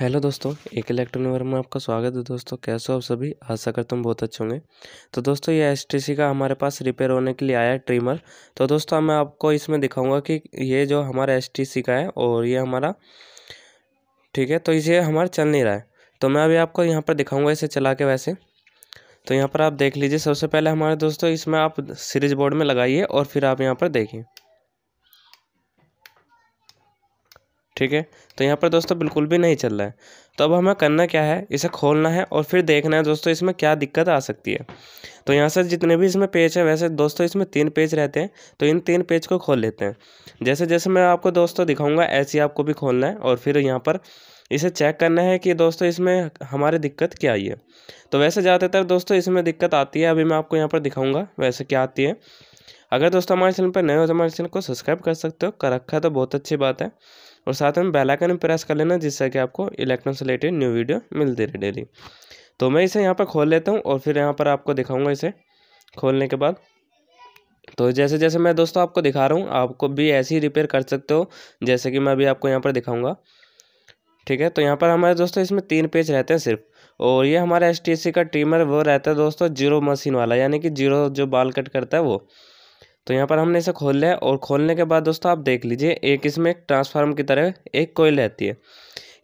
hello दोस्तों एक electronic में आपका स्वागत है दोस्तों कैसे हो आप सभी आशा करता हूँ बहुत अच्छे होंगे तो दोस्तों ये एस का हमारे पास रिपेयर होने के लिए आया है ट्रिमर तो दोस्तों मैं आपको इसमें दिखाऊंगा कि ये जो हमारा एस का है और ये हमारा ठीक है तो इसे हमारा चल नहीं रहा है तो मैं अभी आपको यहाँ पर दिखाऊँगा इसे चला के वैसे तो यहाँ पर आप देख लीजिए सबसे पहले हमारे दोस्तों इसमें आप सीरीज बोर्ड में लगाइए और फिर आप यहाँ पर देखिए ठीक है तो यहाँ पर दोस्तों बिल्कुल भी नहीं चल रहा है तो अब हमें करना क्या है इसे खोलना है और फिर देखना है दोस्तों इसमें क्या दिक्कत आ सकती है तो यहाँ से जितने भी इसमें पेज है वैसे दोस्तों इसमें तीन पेज रहते हैं तो इन तीन पेज को खोल लेते हैं जैसे जैसे मैं आपको दोस्तों दिखाऊँगा ऐसे ही आपको भी खोलना है और फिर यहाँ पर इसे चेक करना है कि दोस्तों इसमें हमारी दिक्कत क्या आई है तो वैसे ज़्यादातर दोस्तों इसमें दिक्कत आती है अभी मैं आपको यहाँ पर दिखाऊँगा वैसे क्या आती है अगर दोस्तों हमारे चैनल पर नए हो तो हमारे चैनल को सब्सक्राइब कर सकते हो कर रखा है तो बहुत अच्छी बात है और साथ में बेल आइकन प्रेस कर लेना जिससे कि आपको इलेक्ट्रॉन से रिलेटेड न्यू वीडियो मिलती रहे डेली तो मैं इसे यहाँ पर खोल लेता हूँ और फिर यहाँ पर आपको दिखाऊँगा इसे खोलने के बाद तो जैसे जैसे मैं दोस्तों आपको दिखा रहा हूँ आपको भी ऐसे ही रिपेयर कर सकते हो जैसे कि मैं अभी आपको यहाँ पर दिखाऊँगा ठीक है तो यहाँ पर हमारे दोस्तों इसमें तीन पेज रहते हैं सिर्फ और ये हमारा एस का ट्रिमर वो रहता है दोस्तों जीरो मशीन वाला यानी कि जीरो जो बाल कट करता है वो तो यहाँ पर हमने इसे खोल लिया और खोलने के बाद दोस्तों आप देख लीजिए एक इसमें एक ट्रांसफार्म की तरह एक कोयल रहती है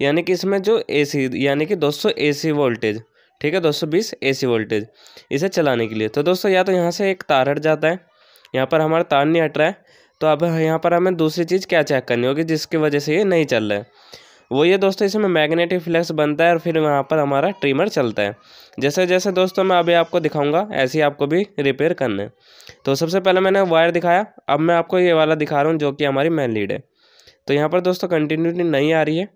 यानी कि इसमें जो एसी यानी कि 200 एसी वोल्टेज ठीक है 220 एसी वोल्टेज इसे चलाने के लिए तो दोस्तों या तो यहाँ से एक तार हट जाता है यहाँ पर हमारा तार नहीं हट रहा है तो अब यहाँ पर हमें दूसरी चीज़ क्या चेक करनी होगी जिसकी वजह से ये नहीं चल रहा है वो ये दोस्तों इसमें मैग्नेटिक फ्लैक्स बनता है और फिर वहाँ पर हमारा ट्रिमर चलता है जैसे जैसे दोस्तों मैं अभी आपको दिखाऊंगा ऐसे ही आपको भी रिपेयर करना है तो सबसे पहले मैंने वायर दिखाया अब मैं आपको ये वाला दिखा रहा हूँ जो कि हमारी मैन लीड है तो यहाँ पर दोस्तों कंटिन्यूटी नहीं आ रही है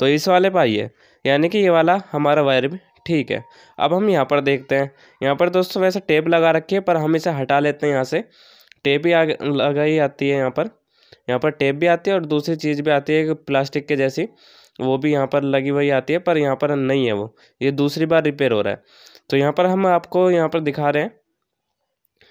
तो इस वाले पर आइए यानी कि ये वाला हमारा वायर भी ठीक है अब हम यहाँ पर देखते हैं यहाँ पर दोस्तों वैसे टेप लगा रखी है पर हम इसे हटा लेते हैं यहाँ से टेप ही लगाई आती है यहाँ पर यहाँ पर टेप भी आती है और दूसरी चीज़ भी आती है प्लास्टिक के जैसी वो भी यहाँ पर लगी हुई आती है पर यहाँ पर नहीं है वो ये दूसरी बार रिपेयर हो रहा है तो यहाँ पर हम आपको यहाँ पर दिखा रहे हैं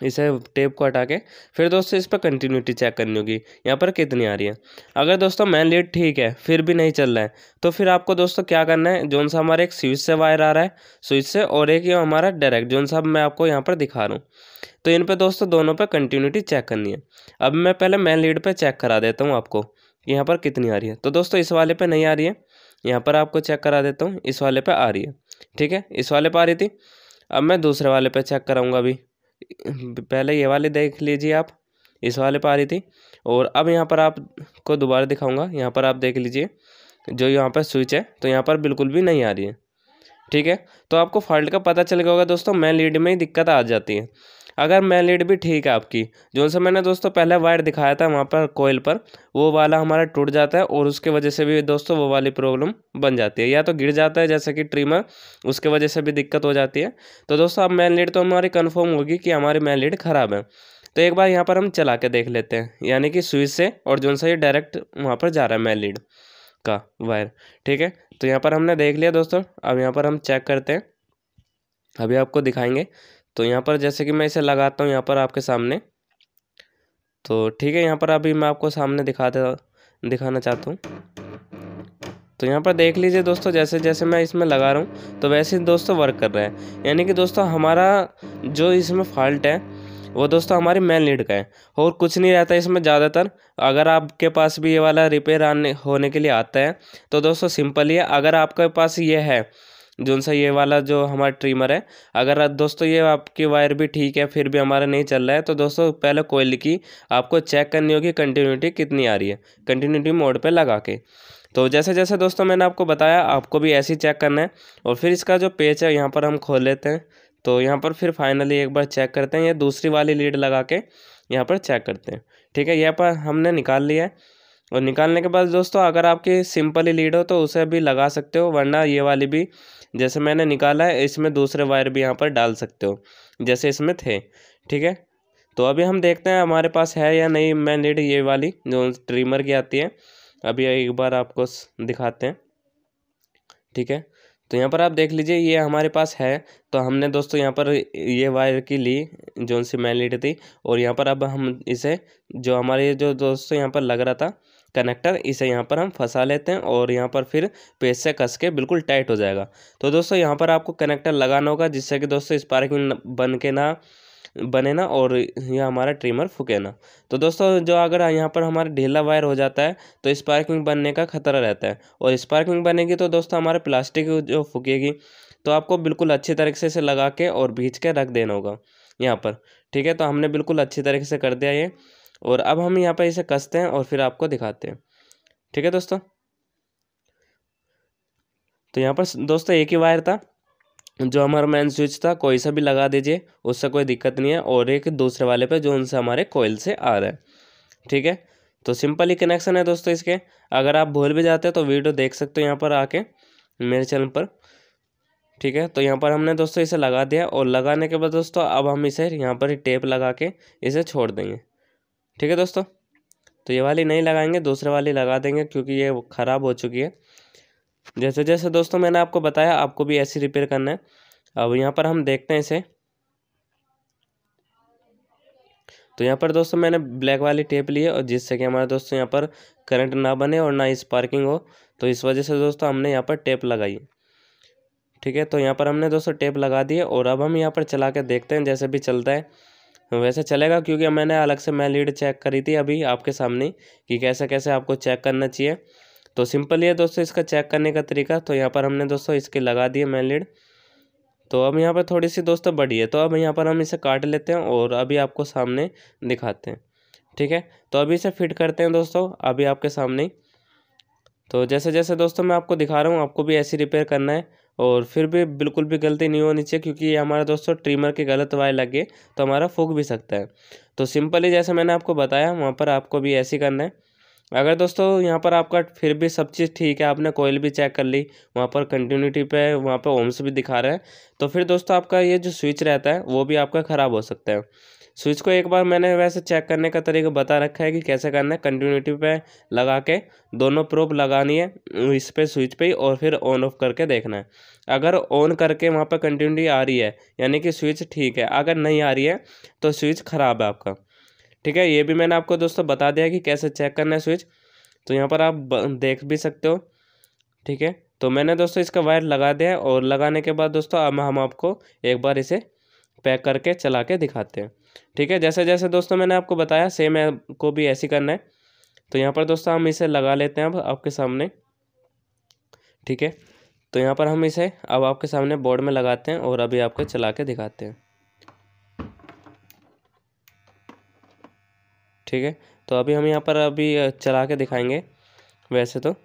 इसे टेप को हटा के फिर दोस्तों इस पर कंटिन्यूटी चेक करनी होगी यहाँ पर कितनी आ रही है अगर दोस्तों मैन लीड ठीक है फिर भी नहीं चल रहा है तो फिर आपको दोस्तों क्या करना है जोन सा हमारा एक स्विच से वायर आ रहा है स्विच से और एक हमारा डायरेक्ट जोन सा मैं आपको यहाँ पर दिखा रहा हूँ तो इन पर दोस्तों दोनों पर कंटिन्यूटी चेक करनी है अब मैं पहले मैन लीड पर चेक करा देता हूँ आपको यहाँ पर कितनी आ रही है तो दोस्तों इस वाले पर नहीं आ रही है यहाँ पर आपको चेक करा देता हूँ इस वाले पर आ रही है ठीक है इस वाले पर आ रही थी अब मैं दूसरे वाले पर चेक कराऊंगा अभी पहले ये वाले देख लीजिए आप इस वाले पर आ रही थी और अब यहाँ पर आपको दोबारा दिखाऊंगा यहाँ पर आप देख लीजिए जो यहाँ पर स्विच है तो यहाँ पर बिल्कुल भी नहीं आ रही है ठीक है तो आपको फॉल्ट का पता चल गया होगा दोस्तों मैं लीड में ही दिक्कत आ जाती है अगर मैन लीड भी ठीक है आपकी जो सा मैंने दोस्तों पहले वायर दिखाया था वहाँ पर कोयल पर वो वाला हमारा टूट जाता है और उसके वजह से भी दोस्तों वो वाली प्रॉब्लम बन जाती है या तो गिर जाता है जैसे कि ट्रिमर उसके वजह से भी दिक्कत हो जाती है तो दोस्तों अब मैन लीड तो हमारी कन्फर्म होगी कि हमारी मैन लीड ख़राब है तो एक बार यहाँ पर हम चला के देख लेते हैं यानी कि स्विच से और जो सा ये डायरेक्ट वहाँ पर जा रहा है मैन लीड का वायर ठीक है तो यहाँ पर हमने देख लिया दोस्तों अब यहाँ पर हम चेक करते हैं अभी आपको दिखाएंगे तो यहाँ पर जैसे कि मैं इसे लगाता हूँ यहाँ पर आपके सामने तो ठीक है यहाँ पर अभी मैं आपको सामने दिखा दे दिखाना चाहता हूँ तो यहाँ पर देख लीजिए दोस्तों जैसे जैसे मैं इसमें लगा रहा हूँ तो वैसे ही दोस्तों वर्क कर रहा है यानी कि दोस्तों हमारा जो इसमें फॉल्ट है वो दोस्तों हमारी मेन लीड का है और कुछ नहीं रहता इसमें ज़्यादातर अगर आपके पास भी ये वाला रिपेयर आने होने के लिए आता है तो दोस्तों सिंपल ही है अगर आपके पास ये है जो सा ये वाला जो हमारा ट्रिमर है अगर दोस्तों ये आपकी वायर भी ठीक है फिर भी हमारा नहीं चल रहा है तो दोस्तों पहले कोयल की आपको चेक करनी होगी कंटिन्यूटी कितनी आ रही है कंटिन्यूटी मोड पर लगा के तो जैसे जैसे दोस्तों मैंने आपको बताया आपको भी ऐसे ही चेक करना है और फिर इसका जो पेज है यहाँ पर हम खोल लेते हैं तो यहाँ पर फिर फाइनली एक बार चेक करते हैं ये दूसरी वाली लीड लगा के यहाँ पर चेक करते हैं ठीक है यहाँ पर हमने निकाल लिया है और निकालने के बाद दोस्तों अगर आपकी सिंपली लीड हो तो उसे भी लगा सकते हो वरना ये वाली भी जैसे मैंने निकाला है इसमें दूसरे वायर भी यहाँ पर डाल सकते हो जैसे इसमें थे ठीक है तो अभी हम देखते हैं हमारे पास है या नहीं मैं लीड ये वाली जो ट्रिमर की आती है अभी एक बार आपको दिखाते हैं ठीक है तो यहाँ पर आप देख लीजिए ये हमारे पास है तो हमने दोस्तों यहाँ पर ये वायर की ली जो सी मैन लीड थी और यहाँ पर अब हम इसे जो हमारे जो दोस्तों यहाँ पर लग रहा था कनेक्टर इसे यहाँ पर हम फंसा लेते हैं और यहाँ पर फिर पेज से कस के बिल्कुल टाइट हो जाएगा तो दोस्तों यहाँ पर आपको कनेक्टर लगाना होगा जिससे कि दोस्तों स्पार्किंग बन के ना बने ना और यह हमारा ट्रिमर फूके ना तो दोस्तों जो अगर यहाँ पर हमारा ढीला वायर हो जाता है तो स्पार्किंग बनने का खतरा रहता है और स्पार्किंग बनेगी तो दोस्तों हमारे प्लास्टिक जो फूकेगी तो आपको बिल्कुल अच्छी तरीके से इसे लगा के और भींच के रख देना होगा यहाँ पर ठीक है तो हमने बिल्कुल अच्छी तरीके से कर दिया ये और अब हम यहाँ पर इसे कसते हैं और फिर आपको दिखाते हैं ठीक है दोस्तों तो यहाँ पर दोस्तों एक ही वायर था जो हमारा मेन स्विच था कोई सा भी लगा दीजिए उससे कोई दिक्कत नहीं है और एक दूसरे वाले पे जो उनसे हमारे कोयल से आ रहा है ठीक है तो सिंपल ही कनेक्शन है दोस्तों इसके अगर आप भूल भी जाते हो तो वीडियो देख सकते हो यहाँ पर आके मेरे चैनल पर ठीक है तो यहाँ पर हमने दोस्तों इसे लगा दिया और लगाने के बाद दोस्तों अब हम इसे यहाँ पर टेप लगा के इसे छोड़ देंगे ठीक है दोस्तों तो ये वाली नहीं लगाएंगे दूसरे वाली लगा देंगे क्योंकि ये ख़राब हो चुकी है जैसे जैसे दोस्तों मैंने आपको बताया आपको भी ऐसी रिपेयर करना है अब यहाँ पर हम देखते हैं इसे तो यहाँ पर दोस्तों मैंने ब्लैक वाली टेप ली है और जिससे कि हमारे दोस्तों यहाँ पर करंट ना बने और ना स्पार्किंग हो तो इस वजह से दोस्तों हमने यहाँ पर टेप लगाई है ठीक है तो यहाँ पर हमने दोस्तों टेप लगा दी है और अब हम यहाँ पर चला के देखते हैं जैसे भी चलता है वैसे चलेगा क्योंकि मैंने अलग से मैं लीड चेक करी थी अभी आपके सामने कि कैसे कैसे आपको चेक करना चाहिए तो सिंपल ये दोस्तों इसका चेक करने का तरीका तो यहाँ पर हमने दोस्तों इसके लगा दिए मैन लीड तो अब यहाँ पर थोड़ी सी दोस्तों बड़ी है तो अब यहाँ पर हम इसे काट लेते हैं और अभी आपको सामने दिखाते हैं ठीक है तो अभी इसे फिट करते हैं दोस्तों अभी आपके सामने तो जैसे जैसे दोस्तों मैं आपको दिखा रहा हूँ आपको भी ऐसी रिपेयर करना है और फिर भी बिल्कुल भी गलती नहीं होनी चाहिए क्योंकि हमारा दोस्तों ट्रिमर के गलत वायर गए तो हमारा फूक भी सकता है तो सिंपली जैसे मैंने आपको बताया वहाँ पर आपको भी ऐसे करना है अगर दोस्तों यहाँ पर आपका फिर भी सब चीज़ ठीक है आपने कोयल भी चेक कर ली वहाँ पर कंटिन्यूटी पे वहाँ पर ओम्स भी दिखा रहे हैं तो फिर दोस्तों आपका ये जो स्विच रहता है वो भी आपका ख़राब हो सकता है स्विच को एक बार मैंने वैसे चेक करने का तरीका बता रखा है कि कैसे करना है कंटिन्यूटी पे लगा के दोनों प्रोप लगानी है इस पर स्विच पे और फिर ऑन ऑफ करके देखना है अगर ऑन करके वहाँ पर कंटिन्यूटी आ रही है यानी कि स्विच ठीक है अगर नहीं आ रही है तो स्विच ख़राब है आपका ठीक है ये भी मैंने आपको दोस्तों बता दिया कि कैसे चेक करना है स्विच तो यहाँ पर आप देख भी सकते हो ठीक है तो मैंने दोस्तों इसका वायर लगा दिया है और लगाने के बाद दोस्तों अब हम आपको एक बार इसे पैक करके चला के दिखाते हैं ठीक है जैसे जैसे दोस्तों मैंने आपको बताया सेम को भी ऐसे करना है तो यहाँ पर दोस्तों हम इसे लगा लेते हैं अब आपके सामने ठीक है तो यहाँ पर हम इसे अब आपके सामने बोर्ड में लगाते हैं और अभी आपको चला के दिखाते हैं ठीक है तो अभी हम यहाँ पर अभी चला के दिखाएंगे वैसे तो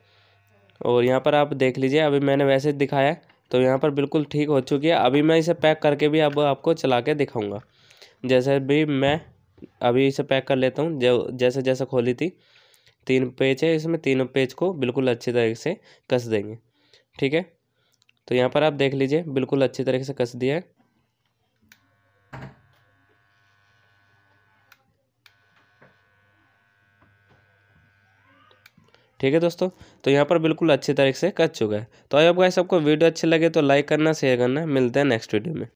और यहाँ पर आप देख लीजिए अभी मैंने वैसे दिखाया तो यहाँ पर बिल्कुल ठीक हो चुकी है अभी मैं इसे पैक करके भी अब आपको चला के दिखाऊँगा जैसे भी मैं अभी इसे पैक कर लेता हूँ जो जैसे जैसे खोली थी तीन पेज है इसमें तीनों पेज को बिल्कुल अच्छी तरीके से कस देंगे ठीक है तो यहाँ पर आप देख लीजिए बिल्कुल अच्छी तरीके से कस दिया है ठीक है दोस्तों तो यहाँ पर बिल्कुल अच्छी तरीके से कट चुका है तो अगर आपको आपको वीडियो अच्छी लगे तो लाइक करना शेयर करना मिलते हैं नेक्स्ट वीडियो में